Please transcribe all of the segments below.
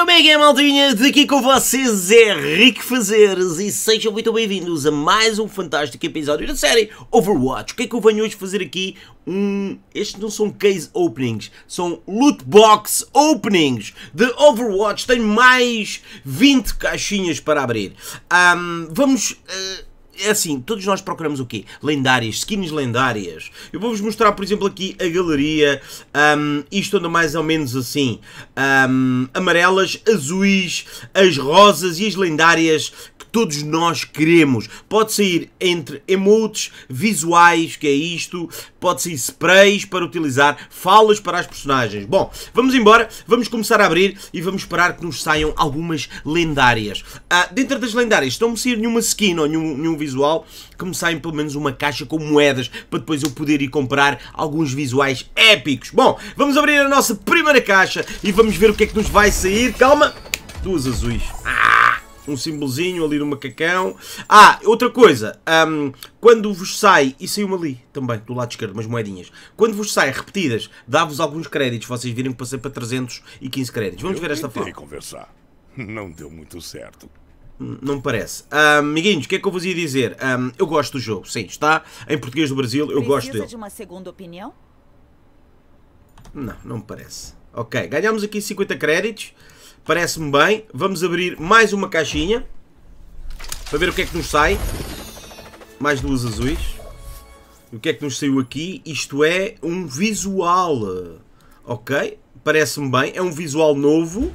Como é que é, maltinha? Daqui com vocês é Rick Fazeres e sejam muito bem-vindos a mais um fantástico episódio da série Overwatch. O que é que eu venho hoje fazer aqui? Hum, estes não são case openings, são loot box openings de Overwatch. Tenho mais 20 caixinhas para abrir. Um, vamos... Uh é assim, todos nós procuramos o quê? Lendárias, skins lendárias. Eu vou-vos mostrar, por exemplo, aqui a galeria. Um, isto anda mais ou menos assim. Um, amarelas, azuis, as rosas e as lendárias que todos nós queremos. Pode sair entre emotes, visuais, que é isto. Pode sair sprays para utilizar, falas para as personagens. Bom, vamos embora. Vamos começar a abrir e vamos esperar que nos saiam algumas lendárias. Uh, dentro das lendárias, não me sair nenhuma skin ou nenhum, nenhum visual visual que me saem pelo menos uma caixa com moedas para depois eu poder ir comprar alguns visuais épicos. Bom, vamos abrir a nossa primeira caixa e vamos ver o que é que nos vai sair. Calma! Duas azuis. Ah! Um símbolozinho ali no macacão. Ah, outra coisa. Um, quando vos sai, e saiu-me ali também, do lado esquerdo, umas moedinhas. Quando vos sai repetidas, dá-vos alguns créditos. Vocês virem que passei para 315 créditos. Vamos ver esta forma. conversar. Não deu muito certo. Não me parece. amiguinhos, o que é que eu vos ia dizer? Um, eu gosto do jogo, sim, está em português do Brasil, eu Precisa gosto dele. de uma segunda opinião? Não, não me parece. Ok, ganhamos aqui 50 créditos, parece-me bem. Vamos abrir mais uma caixinha, para ver o que é que nos sai. Mais duas azuis. O que é que nos saiu aqui? Isto é um visual, ok? Parece-me bem, é um visual novo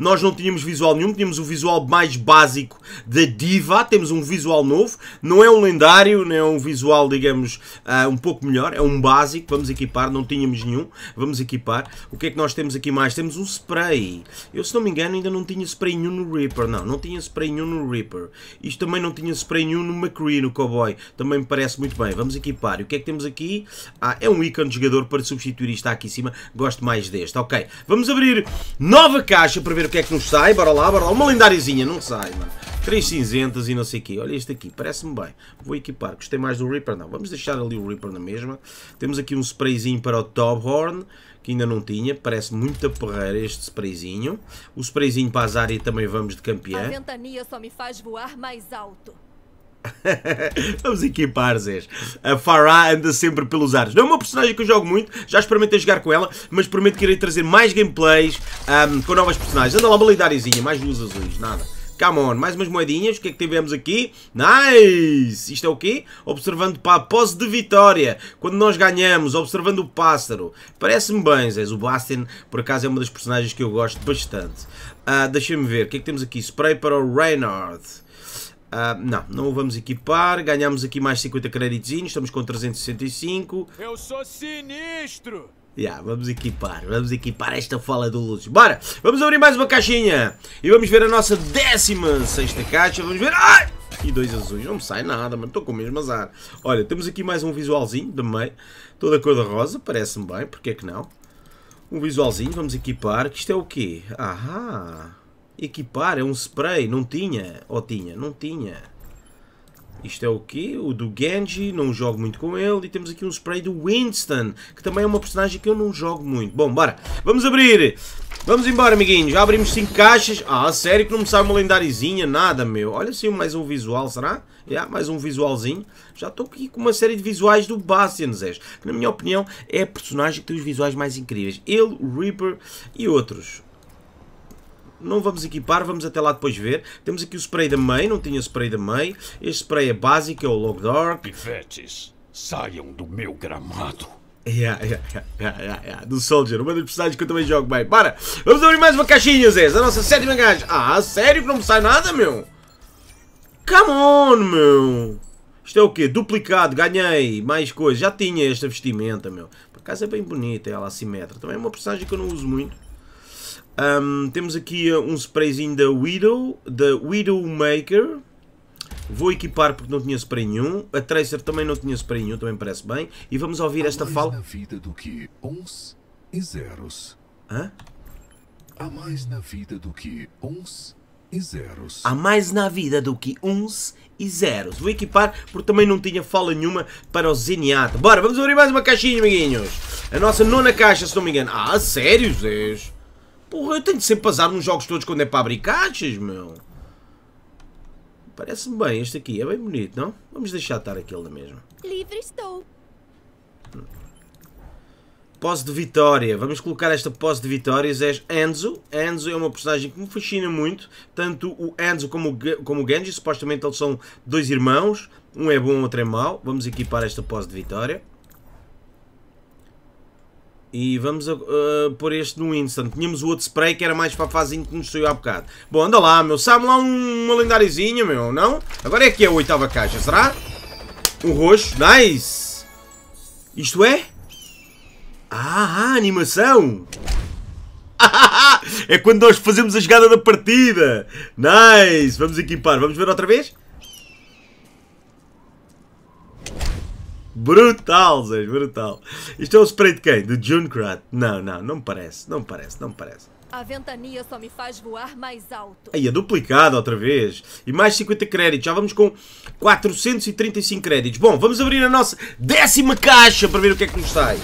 nós não tínhamos visual nenhum, tínhamos o visual mais básico da Diva, temos um visual novo, não é um lendário, não é um visual, digamos, uh, um pouco melhor, é um básico, vamos equipar, não tínhamos nenhum, vamos equipar. O que é que nós temos aqui mais? Temos um spray, eu se não me engano ainda não tinha spray nenhum no Reaper, não, não tinha spray nenhum no Reaper. Isto também não tinha spray nenhum no McCree, no Cowboy, também me parece muito bem, vamos equipar. E o que é que temos aqui? Ah, é um ícone de jogador para substituir isto aqui em cima, gosto mais deste, ok. Vamos abrir nova caixa para ver o que é que nos sai. Bora lá, bora lá. Uma lendáriazinha, não sai, mano. Três cinzentas e não sei o quê. Olha este aqui, parece-me bem. Vou equipar. Gostei mais do Reaper? Não. Vamos deixar ali o Reaper na mesma. Temos aqui um sprayzinho para o Top Horn, que ainda não tinha. Parece muito a este sprayzinho. O sprayzinho para a área também vamos de campeã. A ventania só me faz voar mais alto. Vamos equipar, Zés. A Farah anda sempre pelos ares. Não é uma personagem que eu jogo muito, já experimentei jogar com ela, mas prometo que irei trazer mais gameplays um, com novas personagens. Anda lá uma mais luz azuis, nada. Come on, mais umas moedinhas, o que é que tivemos aqui? Nice! Isto é o quê? Observando para a pose de vitória, quando nós ganhamos, observando o pássaro. Parece-me bem, Zés. O Bastion, por acaso, é uma das personagens que eu gosto bastante. Uh, Deixa-me ver, o que é que temos aqui? Spray para o Reynard. Uh, não, não o vamos equipar. Ganhamos aqui mais 50 créditos, estamos com 365. Eu sou sinistro! Yeah, vamos equipar, vamos equipar esta fala do Lúcio. Bora, vamos abrir mais uma caixinha e vamos ver a nossa 16 caixa. Vamos ver. Ai! E dois azuis, não me sai nada, Mas Estou com o mesmo azar. Olha, temos aqui mais um visualzinho de meio, toda cor-de-rosa, parece-me bem, porque é que não? Um visualzinho, vamos equipar. Isto é o quê? Ahá! Equipar é um spray. Não tinha. Ou tinha? Não tinha. Isto é o quê? O do Genji, não jogo muito com ele. E temos aqui um spray do Winston, que também é uma personagem que eu não jogo muito. Bom, bora. Vamos abrir. Vamos embora, amiguinhos. Já abrimos 5 caixas. Ah, sério que não me sai uma lendarizinha? Nada, meu. Olha assim, mais um visual, será? Yeah, mais um visualzinho. Já estou aqui com uma série de visuais do Bastian Zés. Que, na minha opinião, é a personagem que tem os visuais mais incríveis. Ele, Reaper e outros não vamos equipar, vamos até lá depois ver. Temos aqui o spray da mãe, não tinha spray da mãe. Este spray é básico, é o Log Dark. Pivetes, saiam do meu gramado. Yeah, yeah, yeah, yeah, Do Soldier, uma das personagens que eu também jogo bem. Bora, vamos abrir mais uma caixinha, Zé, a nossa sétima gaja. Ah, sério que não me sai nada, meu? Come on, meu. Isto é o quê? Duplicado, ganhei mais coisas. Já tinha esta vestimenta, meu. Por acaso é bem bonita ela, assimétrica. Também é uma personagem que eu não uso muito. Um, temos aqui uh, um sprayzinho da Widow, da Widowmaker. Vou equipar porque não tinha spray nenhum. A Tracer também não tinha spray nenhum, também parece bem. E vamos ouvir Há esta fala. na vida do que uns e zeros. Hã? Há mais na vida do que uns e zeros. Há mais na vida do que uns e zeros. Vou equipar porque também não tinha fala nenhuma para o Zeniato Bora, vamos abrir mais uma caixinha, amiguinhos. A nossa nona caixa, se não me engano. Ah, sério, Zés? Porra, eu tenho de sempre passar nos jogos todos quando é para abrir caixas, meu. Parece-me bem, este aqui é bem bonito, não? Vamos deixar estar aquele da mesma. Livre estou. Pose de vitória. Vamos colocar esta posse de vitórias. É Enzo. Enzo é uma personagem que me fascina muito. Tanto o Enzo como o, como o Genji. Supostamente eles são dois irmãos. Um é bom, outro é mau. Vamos equipar esta posse de vitória. E vamos uh, pôr este no instant. Tínhamos o outro spray que era mais fafazinho que nos saiu há bocado. Bom, anda lá, meu. Sabe lá um, uma lendarizinha, meu, não? Agora é que é a oitava caixa, será? Um roxo. Nice! Isto é? Ah, ah animação! é quando nós fazemos a jogada da partida! Nice! Vamos equipar. Vamos ver outra vez? Brutal, Zé, brutal. Isto é o spray de quem? Do Junkrat? Não, não, não me parece, não me parece, não me parece. A ventania só me faz voar mais alto. Aí, é duplicado outra vez. E mais 50 créditos. Já vamos com 435 créditos. Bom, vamos abrir a nossa décima caixa para ver o que é que nos sai.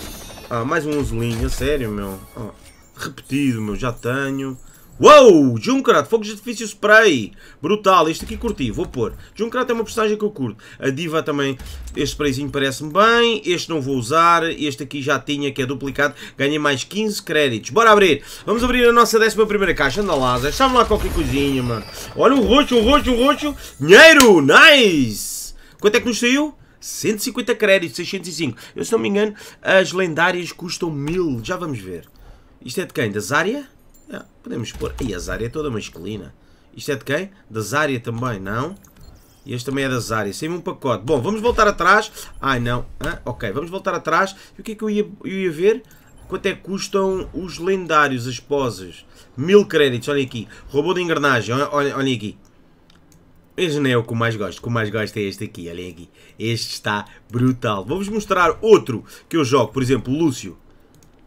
Ah, mais um azulinho, a sério, meu. Oh, repetido, meu, já tenho. Uou! Junkrat, fogos de artifício spray. Brutal, este aqui curti, vou pôr. Junkrat é uma personagem que eu curto. A Diva também, este sprayzinho parece-me bem. Este não vou usar, este aqui já tinha, que é duplicado. Ganhei mais 15 créditos. Bora abrir. Vamos abrir a nossa 11 caixa. Anda lá, deixa lá qualquer coisinha, mano. Olha o roxo, o roxo, o roxo. Dinheiro, nice! Quanto é que nos saiu? 150 créditos, 605. Eu, se não me engano, as lendárias custam 1000. Já vamos ver. Isto é de quem? Da Zarya? Ah, podemos pôr... Aí a Zária é toda masculina. Isto é de quem? Da Zarya também, não? E este também é da áreas Sem um pacote. Bom, vamos voltar atrás. Ai, não. Ah, ok, vamos voltar atrás. E o que é que eu ia, eu ia ver? Quanto é que custam os lendários, as poses? Mil créditos, olhem aqui. Robô de engrenagem, olhem, olhem aqui. Este não é o que mais gosto. O que mais gosto é este aqui, olhem aqui. Este está brutal. vamos mostrar outro que eu jogo. Por exemplo, Lúcio.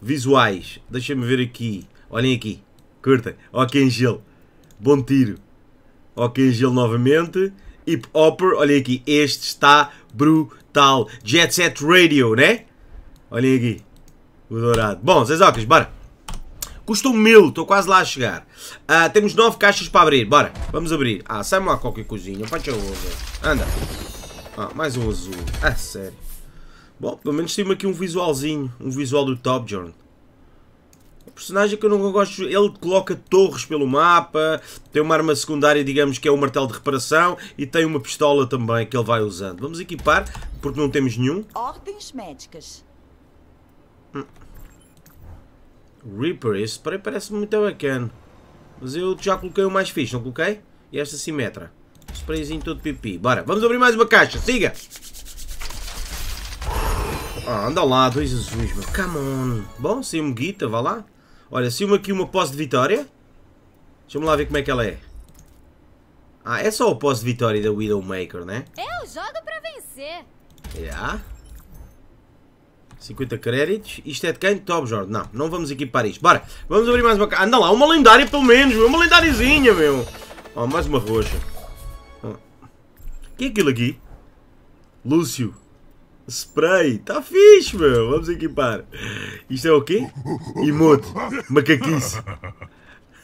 Visuais. deixem me ver aqui. Olhem aqui. Curtem. Ok, em gelo. Bom tiro. Ok, em gelo novamente. Hip Hopper, olhem aqui. Este está brutal. Jet Set Radio, né? Olhem aqui. O dourado. Bom, Zé Zocas, bora. Custou mil, estou quase lá a chegar. Uh, temos nove caixas para abrir, bora. Vamos abrir. Ah, sai-me lá qualquer coisinha. o azul, Anda. Ah, mais um azul. Ah, sério. Bom, pelo menos temos aqui um visualzinho. Um visual do Top Journal. Um personagem que eu não gosto, ele coloca torres pelo mapa, tem uma arma secundária, digamos que é o um martelo de reparação, e tem uma pistola também que ele vai usando. Vamos equipar, porque não temos nenhum. Ordens médicas. Hum. Reaper, esse parece muito bacana. Mas eu já coloquei o mais fixe, não coloquei? E esta Simetra. Sprayzinho todo pipi. Bora, vamos abrir mais uma caixa, siga! Ah, anda lá, dois azuis, meu. Come on. Bom, sim um guita, vá lá. Olha, sim uma aqui uma pose de vitória. Deixa-me lá ver como é que ela é. Ah, é só o pose de vitória da Widowmaker, né? Eu é jogo para vencer. Já. Yeah. 50 créditos. Isto é de quem? Top Jordan. Não, não vamos equipar isto. Bora, vamos abrir mais uma... Anda lá, uma lendária pelo menos, meu. Uma lendáriazinha, meu. Oh, mais uma roxa. Ah. O oh. que é aquilo aqui? Lúcio. Spray. Tá fixe, meu. Vamos equipar. Isto é o quê? Emote. Macaquice.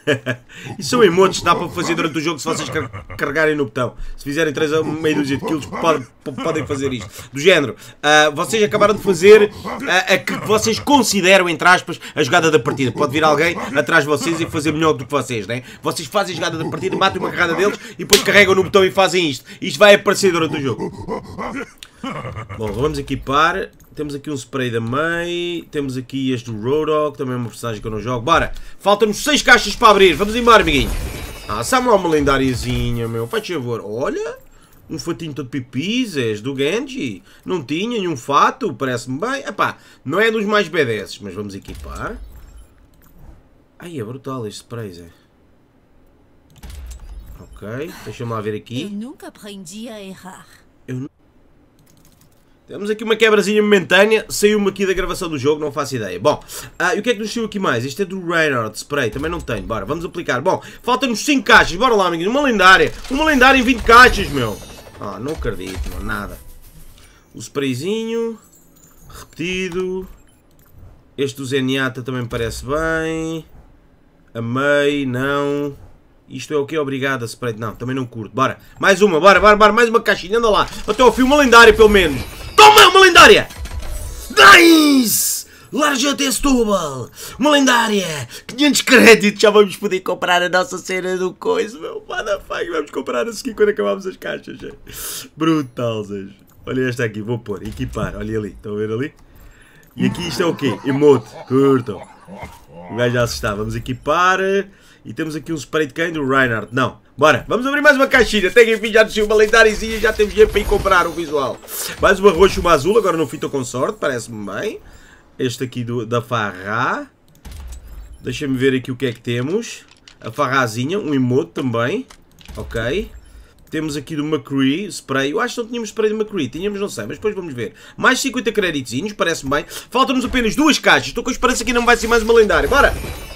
Isso são emotes dá para fazer durante o jogo se vocês carregarem no botão. Se fizerem 3 a meio dúzia de quilos, podem, fazer isto. Do género, uh, vocês acabaram de fazer uh, a que vocês consideram, entre aspas, a jogada da partida. Pode vir alguém atrás de vocês e fazer melhor do que vocês, né? Vocês fazem a jogada da partida, matam uma carrada deles e depois carregam no botão e fazem isto. Isto vai aparecer durante o jogo. Bom, vamos equipar. Temos aqui um spray da mãe Temos aqui este do Rodog. Também é uma personagem que eu não jogo. Bora! Faltam-nos 6 caixas para abrir. Vamos embora, amiguinho. Ah, sabe lá uma lendáriazinha, meu. Faz favor. Olha! Um fatinho todo pipizes do Genji. Não tinha nenhum fato. Parece-me bem. Epá, não é dos mais BDS, mas vamos equipar. Ai, é brutal este spray, Zé. Ok, deixa-me lá ver aqui. Eu nunca aprendi a errar. Eu temos aqui uma quebrazinha momentânea, saiu-me aqui da gravação do jogo, não faço ideia. Bom, ah, e o que é que nos saiu aqui mais? Isto é do Reynolds, spray também não tenho, bora, vamos aplicar. Bom, faltam-nos 5 caixas, bora lá, amiguinho, uma lendária, uma lendária em 20 caixas, meu. Ah, não acredito, não, nada. O sprayzinho, repetido, este do Zenyatta também parece bem, amei, não... Isto é o que? Obrigado, spray Não, também não curto. Bora. Mais uma, bora, bora, bora. Mais uma caixinha. Anda lá. Até ao fim, uma lendária, pelo menos. Toma, uma lendária! Nice! Larga Testubal! Uma lendária! 500 créditos! Já vamos poder comprar a nossa cena do coiso meu motherfucker! Vamos comprar a skin quando acabarmos as caixas, gente! Brutal, gente! Olha esta aqui, vou pôr, equipar, olha ali, estão a ver ali? E aqui isto é o quê? Emote, curtam! O gajo já está. vamos equipar... E temos aqui um spray de quem? Do Reinhardt. Não. Bora, vamos abrir mais uma caixinha. Tem enfim, já desci uma e já temos dinheiro para ir comprar o visual. Mais uma roxa, uma azul, agora não fito com sorte, parece-me bem. Este aqui do, da Farrá. Deixa-me ver aqui o que é que temos. A Farrazinha, um emote também. Ok. Temos aqui do McCree, spray. Eu acho que não tínhamos spray do McCree. Tínhamos, não sei, mas depois vamos ver. Mais 50 créditozinhos, parece-me bem. Faltam-nos apenas duas caixas. Estou com a esperança que não vai ser mais uma lendária. Bora!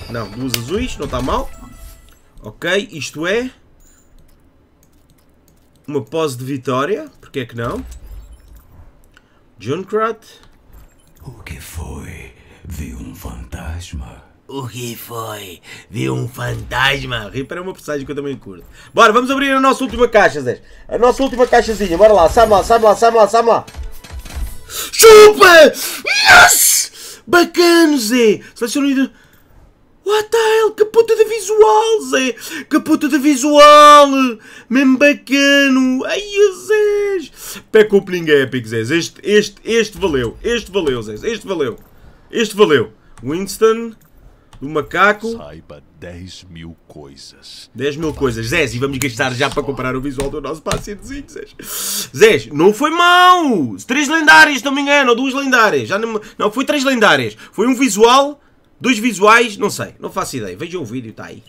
Não, duas azuis, não está mal. Ok, isto é uma pose de vitória, porque é que não? Junkrat. O que foi? Vi um fantasma. O que foi? Vi um fantasma. Reaper é uma personagem que eu também curto. Bora, vamos abrir a nossa última caixa, Zé. A nossa última caixazinha. Bora lá, sabe lá, sabe lá, sabe lá, sabe lá. Chupa! Yes! Bacano, Zé. Seleciona What the hell? Que puta de visual, Zé! Que puta de visual! Mesmo bacano! Ai, Zé! Pack opening é epic, Zé. Este, este, este valeu. Este valeu, Zé. Este valeu. Este valeu. Winston, do macaco. Saiba 10 mil coisas. 10 mil coisas. Zés, e vamos gastar já para comprar o visual do nosso pacientezinho, Zés. Zés, não foi mau! Três lendárias, se não me engano, ou duas lendárias. Já não, não, foi três lendárias. Foi um visual dos visuais, não sei, não faço ideia. Vejam o vídeo, está aí.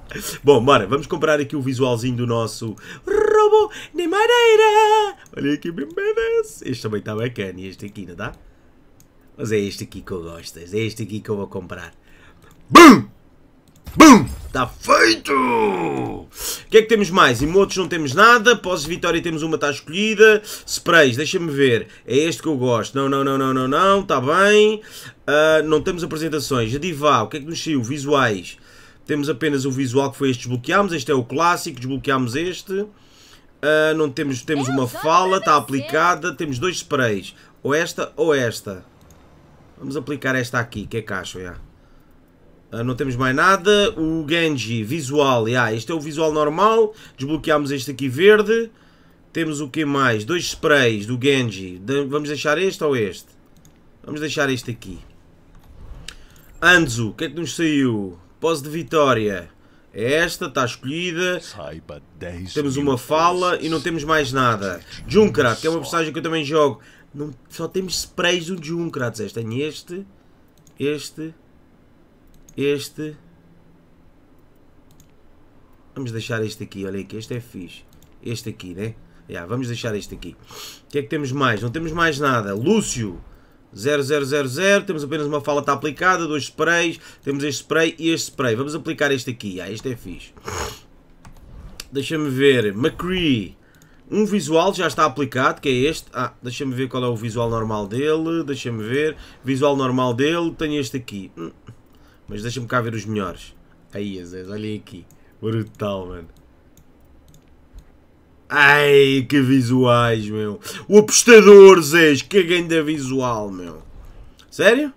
Bom, bora, vamos comprar aqui o visualzinho do nosso robô de madeira. Olha aqui, meu Este também está bacana, este aqui, não dá? Mas é este aqui que eu gosto, é este aqui que eu vou comprar. BUM! Bum! Está feito! O que é que temos mais? Emotes não temos nada. Pós-vitória temos uma está escolhida. Sprays, deixa-me ver. É este que eu gosto. Não, não, não, não, não, não. Está bem. Uh, não temos apresentações. A Divá, o que é que nos saiu? Visuais. Temos apenas o visual que foi este desbloqueámos. Este é o clássico, desbloqueámos este. Uh, não temos, temos uma fala, está aplicada. Temos dois sprays. Ou esta ou esta. Vamos aplicar esta aqui, que é cacho, já. Ah, não temos mais nada. O Genji, visual. Yeah, este é o visual normal. Desbloqueámos este aqui verde. Temos o que mais? Dois sprays do Genji. De vamos deixar este ou este? Vamos deixar este aqui. Anzu, o que é que nos saiu? Pose de vitória. É esta, está escolhida. Temos uma fala e não temos mais nada. Junkrat, que é uma personagem que eu também jogo. Não, só temos sprays do Junkrat. Tenho este, este este. Vamos deixar este aqui, olha aqui, este é fixe. Este aqui, né? Yeah, vamos deixar este aqui. O que é que temos mais? Não temos mais nada. Lúcio, 0000, temos apenas uma fala está aplicada, dois sprays, temos este spray e este spray. Vamos aplicar este aqui, ah, este é fixe. Deixa-me ver, McCree, um visual já está aplicado, que é este. Ah, deixa-me ver qual é o visual normal dele, deixa-me ver. Visual normal dele, tenho este aqui. Hum. Mas deixa-me cá ver os melhores. Aí, Azés, olhem aqui. Brutal, mano. Ai, que visuais, meu. O apostador, Zez, que ganda visual, meu. Sério?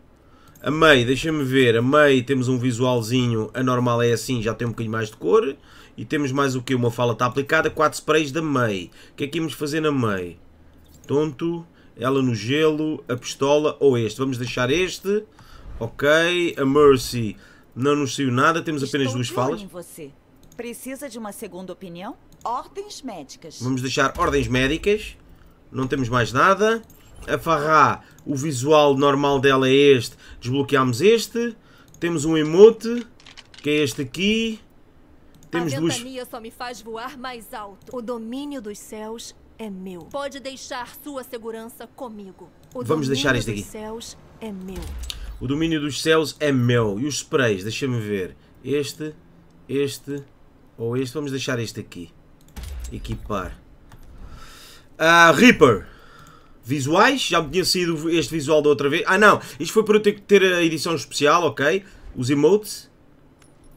A meio, deixa-me ver. A meio temos um visualzinho. A normal é assim, já tem um bocadinho mais de cor. E temos mais o que? Uma fala está aplicada. 4 sprays da May. O que é que íamos fazer na May? Tonto. Ela no gelo. A pistola. Ou este. Vamos deixar este. Ok, a Mercy não nos saiu nada, temos apenas Estou duas falas. Você. Precisa de uma segunda opinião? Ordens médicas. Vamos deixar ordens médicas. Não temos mais nada. A Farrá, o visual normal dela é este. Desbloqueámos este. Temos um emote, que é este aqui. Temos a duas... só me faz voar mais alto. O domínio dos céus é meu. Pode deixar sua segurança comigo. O Vamos deixar este aqui. Céus é meu. O domínio dos céus é meu. E os sprays, deixa-me ver. Este, este ou este. Vamos deixar este aqui. Equipar. Uh, Reaper. Visuais. Já me tinha saído este visual da outra vez. Ah, não. Isto foi para eu ter que ter a edição especial, ok? Os emotes.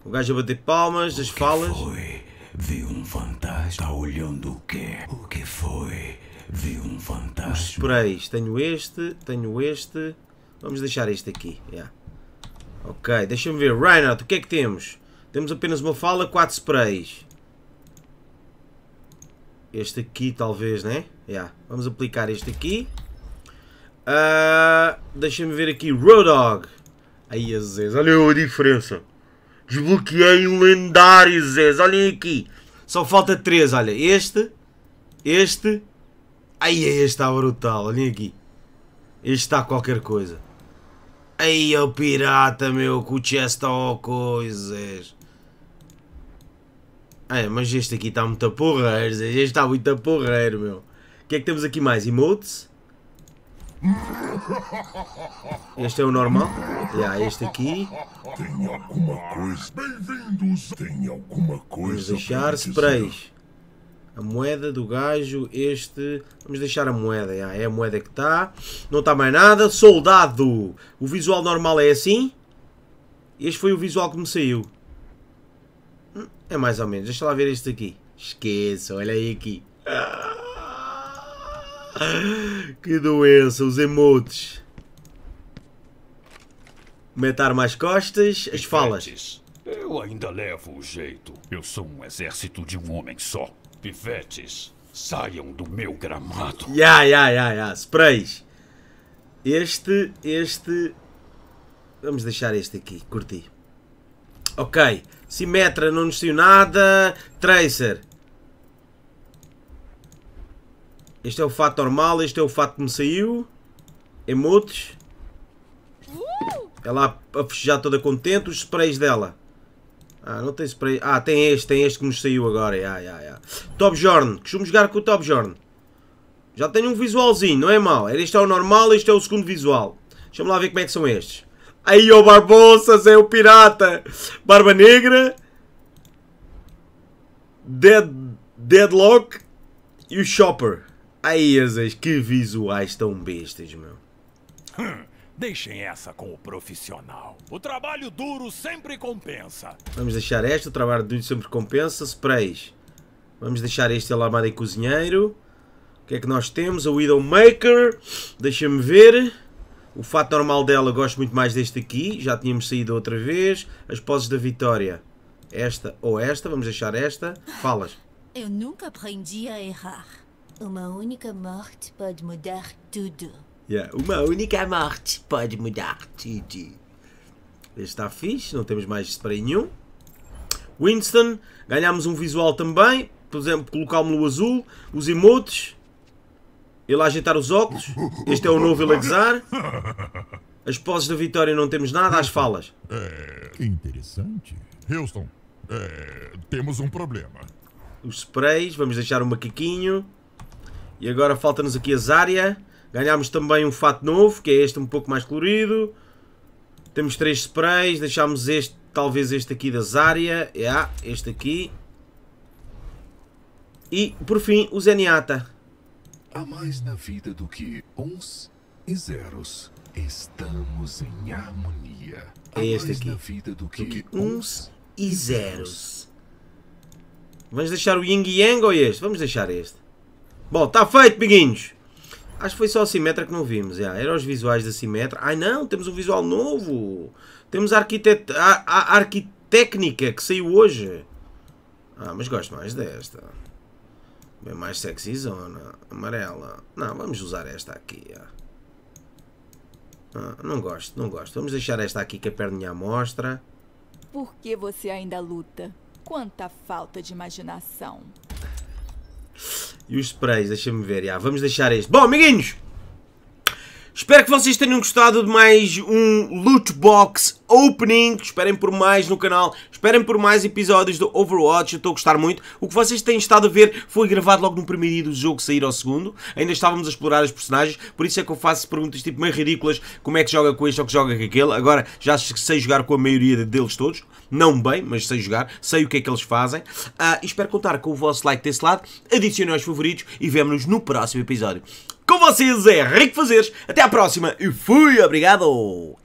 O gajo a bater palmas, as falas. Foi? Vi um fantasma tá olhando o quê? O que foi? Vi um fantasma. Os sprays. Tenho este, tenho este. Vamos deixar este aqui. Yeah. Ok, deixa-me ver. Reinhardt, o que é que temos? Temos apenas uma fala, 4 sprays. Este aqui, talvez, né? Yeah. Vamos aplicar este aqui. Uh, Deixa-me ver aqui. Roadhog. Aí, Zez. Olha a diferença. Desbloqueei um lendário, Zez. Olhem aqui. Só falta 3. Olha, este. Este. Aí, este está brutal. Olhem aqui. Este está qualquer coisa. Aí o pirata, meu, com o chest ou coisas. É, mas este aqui está muito porreiro, este está muito porreiro, meu. O que é que temos aqui mais? Emotes? Este é o normal? Yeah, este aqui. Tem alguma coisa. Bem-vindos! Tem alguma coisa. Vamos deixar sprays. A moeda do gajo, este... Vamos deixar a moeda, já. é a moeda que está. Não está mais nada. Soldado! O visual normal é assim. Este foi o visual que me saiu. Hum, é mais ou menos. Deixa lá ver este aqui. Esqueça, olha aí aqui. Ah, que doença, os emotes. Metar mais costas, as falas. Eu ainda levo o jeito. Eu sou um exército de um homem só. Pivetes, saiam do meu gramado. Ya, ya, ya, ya. Sprays. Este, este. Vamos deixar este aqui, curti. Ok. Simetra, não nos deu nada. Tracer. Este é o fato normal, este é o fato que me saiu. Emotes. Ela a toda contente, os sprays dela. Ah, não tem spray. Ah, tem este, tem este que nos saiu agora. Yeah, yeah, yeah. Top Jorn. Costumo jogar com o Top Jorn. Já tenho um visualzinho, não é mal. Este é o normal, este é o segundo visual. Deixa-me lá ver como é que são estes. Aí o Barbossas, é o pirata. Barba Negra. Dead, Deadlock. E o Shopper. Aí, que visuais tão bestas, meu. Hum. Deixem essa com o profissional. O trabalho duro sempre compensa. Vamos deixar esta, o trabalho duro sempre compensa. Sprays. Vamos deixar este alarmado e cozinheiro. O que é que nós temos? A Widowmaker. Deixa-me ver. O fato normal dela gosto muito mais deste aqui. Já tínhamos saído outra vez. As poses da vitória. Esta ou esta. Vamos deixar esta. Falas. Eu nunca aprendi a errar. Uma única morte pode mudar tudo. Yeah. Uma única morte pode mudar tudo. Está fixe, não temos mais spray nenhum. Winston, ganhámos um visual também. Por exemplo, colocá-lo no azul. Os emotes. Ele a agitar os óculos. Este é o novo Elexar. As poses da vitória não temos nada. As falas. É... Que interessante. Houston, é... temos um problema. Os sprays, vamos deixar o um macaquinho. E agora falta-nos aqui as áreas. Ganhámos também um fato novo, que é este um pouco mais colorido. Temos três sprays, deixámos este, talvez este aqui da Zarya, yeah, é, este aqui. E, por fim, o Zenyatta. Há mais na vida do que uns e zeros. Estamos em harmonia. É este aqui. Na vida do que, do que uns e zeros. Vamos deixar o Ying Yang ou este? Vamos deixar este. Bom, está feito, amiguinhos. Acho que foi só a Simetra que não vimos. Yeah. Era os visuais da Simetra. Ai não, temos um visual novo. Temos a, arquitet... a, a arquitécnica que saiu hoje. Ah, mas gosto mais desta. Bem mais sexy zona. Amarela. Não, vamos usar esta aqui. Ah, não gosto, não gosto. Vamos deixar esta aqui que a perninha amostra. Por que você ainda luta? Quanta falta de imaginação. E os sprays, deixa-me ver. Já, vamos deixar este. Bom, amiguinhos! Espero que vocês tenham gostado de mais um Loot Box Opening. Esperem por mais no canal, esperem por mais episódios do Overwatch. Eu estou a gostar muito. O que vocês têm estado a ver foi gravado logo no primeiro dia do jogo sair ao segundo. Ainda estávamos a explorar os personagens, por isso é que eu faço perguntas tipo meio ridículas: como é que joga com este ou que joga com aquele. Agora já sei jogar com a maioria deles todos. Não bem, mas sei jogar, sei o que é que eles fazem. Ah, espero contar com o vosso like desse lado. Adicionem aos favoritos e vemo-nos no próximo episódio. Com vocês é Rico Fazeres, até à próxima e fui, obrigado!